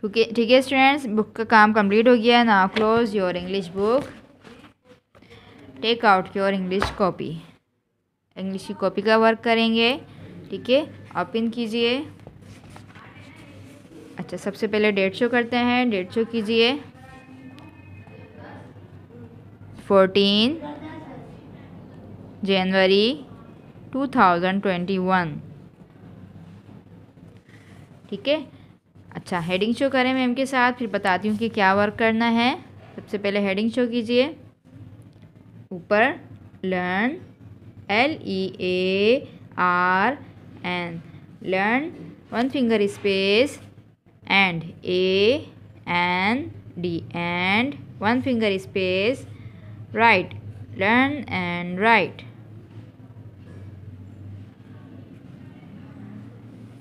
क्योंकि ठीक है स्टूडेंट्स बुक का काम कंप्लीट हो गया ना close your English book take out your English copy English की कॉपी का वर्क करेंगे ठीक है इन कीजिए अच्छा सबसे पहले डेढ़ शो करते हैं डेढ़ शो कीजिए fourteen January two thousand twenty one ठीक है अच्छा हेडिंग शो करें मैम के साथ फिर बताती हूँ कि क्या वर्क करना है सबसे पहले हेडिंग शो कीजिए ऊपर learn L E A R N learn one finger space and A N D and one finger space write learn and write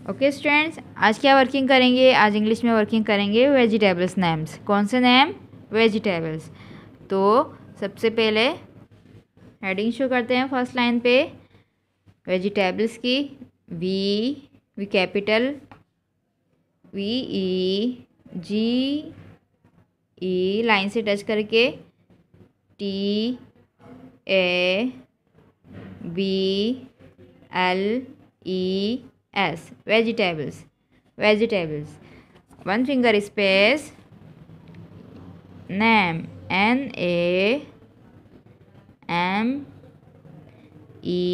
okay students आज क्या वर्किंग करेंगे आज इंग्लिश में वर्किंग करेंगे वेजिटेबल्स नेम्स कौन से नेम वेजिटेबल्स तो सबसे पहले हेडिंग शो करते हैं फर्स्ट लाइन पे वेजिटेबल्स की V V capital V E G E line से टच करके T A B L E as vegetables vegetables one finger space name n a m e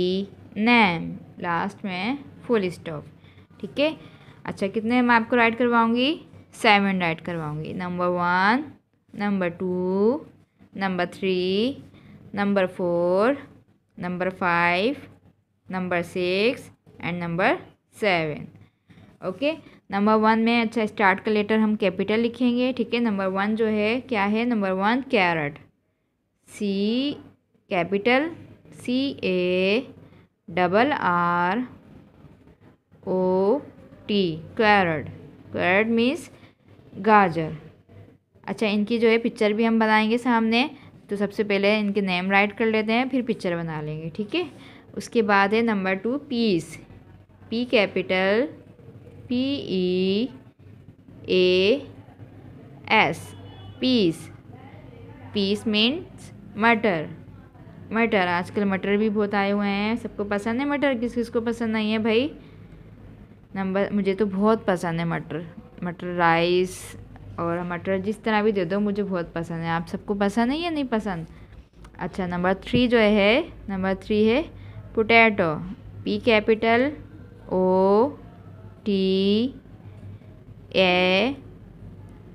name last में full stop ठीक है अच्छा कितने मैं आपको राइट करवाऊँगी सेवन राइट करवाऊँगी number one number two number three number four number five number six and number seven okay number one में अच्छा स्टार्ट का लेटर हम कैपिटल लिखेंगे ठीक है नंबर वन जो है क्या है number one carrot C capital C A double R O T carrot carrot means गाजर अच्छा इनकी जो है पिक्चर भी हम बनाएंगे सामने तो सबसे पहले इनके नेम राइट कर लेते हैं फिर पिक्चर बना लेंगे ठीक है उसके बाद है number two peas P capital P E A S peas peas means मटर मटर आजकल मटर भी बहुत आए हुए हैं सबको पसंद है मटर किस किस को पसंद नहीं है भाई नंबर मुझे तो बहुत पसंद है मटर मटर राइस और मटर जिस तरह भी दे दो मुझे बहुत पसंद है आप सबको पसंद है या नहीं पसंद अच्छा नंबर थ्री जो है नंबर थ्री है potato P capital O T A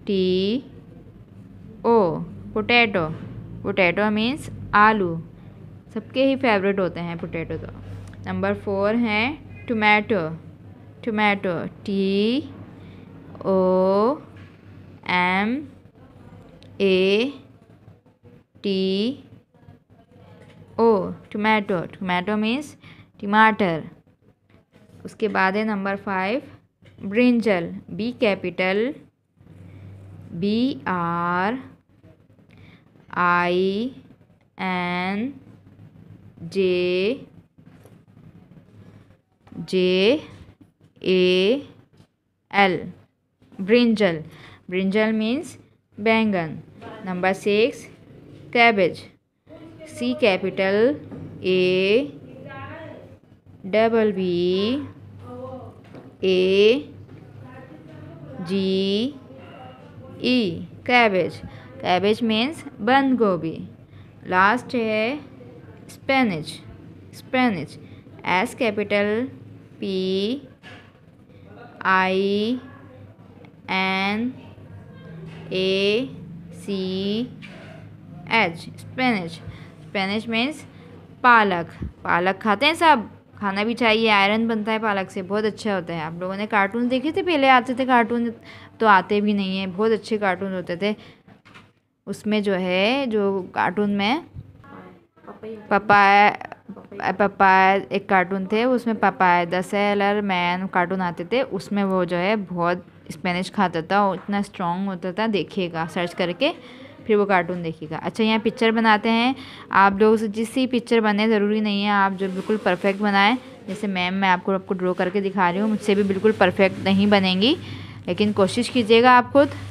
T O potato potato means आलू सबके ही फेवरेट होते हैं पोटैटो तो नंबर फोर है tomato tomato T O M A T O tomato tomato means टमाटर उसके बाद है number five brinjal B capital B R I N J J A L brinjal brinjal means बैंगन number six cabbage C capital A double B A ji E cabbage cabbage means बंद गोभी last है spinach spinach S capital P I N A C H spinach spinach means पालक पालक खाते हैं सब खाना भी चाहिए आयरन बनता है पालक से बहुत अच्छा होता है आप लोगों ने कार्टून देखे थे पहले आते थे कार्टून तो आते भी नहीं है बहुत अच्छे कार्टून होते थे उसमें जो है जो कार्टून में पपाया पपाया एक कार्टून थे उसमें Popeye the sailor man cartoon आते थे उसमें वो जो है बहुत स्पेनिश खाता था और इतना स्ट्रॉन्ग होता था देखिएगा सर्च करके फिर वो कार्टून देखिएगा अच्छा यहाँ पिक्चर बनाते हैं आप लोग जिस ही पिक्चर बने ज़रूरी नहीं है आप जो बिल्कुल परफेक्ट बनाएं जैसे मैम मैं आपको आपको ड्रॉ करके दिखा रही हूँ मुझसे भी बिल्कुल परफेक्ट नहीं बनेंगी लेकिन कोशिश कीजिएगा आप खुद